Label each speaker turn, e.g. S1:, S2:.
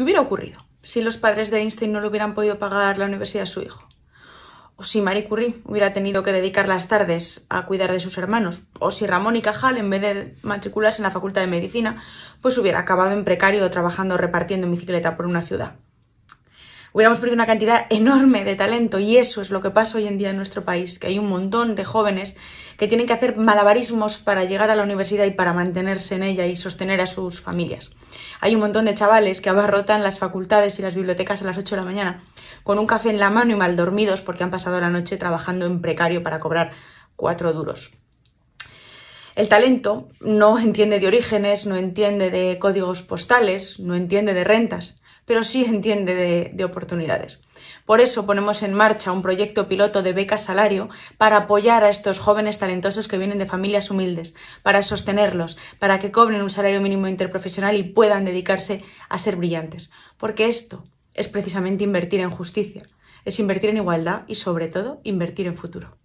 S1: ¿Qué hubiera ocurrido si los padres de Einstein no le hubieran podido pagar la universidad a su hijo? O si Marie Curie hubiera tenido que dedicar las tardes a cuidar de sus hermanos. O si Ramón y Cajal, en vez de matricularse en la Facultad de Medicina, pues hubiera acabado en precario trabajando repartiendo bicicleta por una ciudad hubiéramos perdido una cantidad enorme de talento y eso es lo que pasa hoy en día en nuestro país, que hay un montón de jóvenes que tienen que hacer malabarismos para llegar a la universidad y para mantenerse en ella y sostener a sus familias. Hay un montón de chavales que abarrotan las facultades y las bibliotecas a las 8 de la mañana con un café en la mano y mal dormidos porque han pasado la noche trabajando en precario para cobrar cuatro duros. El talento no entiende de orígenes, no entiende de códigos postales, no entiende de rentas, pero sí entiende de, oportunidades. Por eso ponemos en marcha un proyecto piloto de beca salario para apoyar a estos jóvenes talentosos que vienen de familias humildes, para sostenerlos, para que cobren un salario mínimo interprofesional y puedan dedicarse a ser brillantes. Porque esto es precisamente invertir en justicia, es invertir en igualdad y sobre todo invertir en futuro.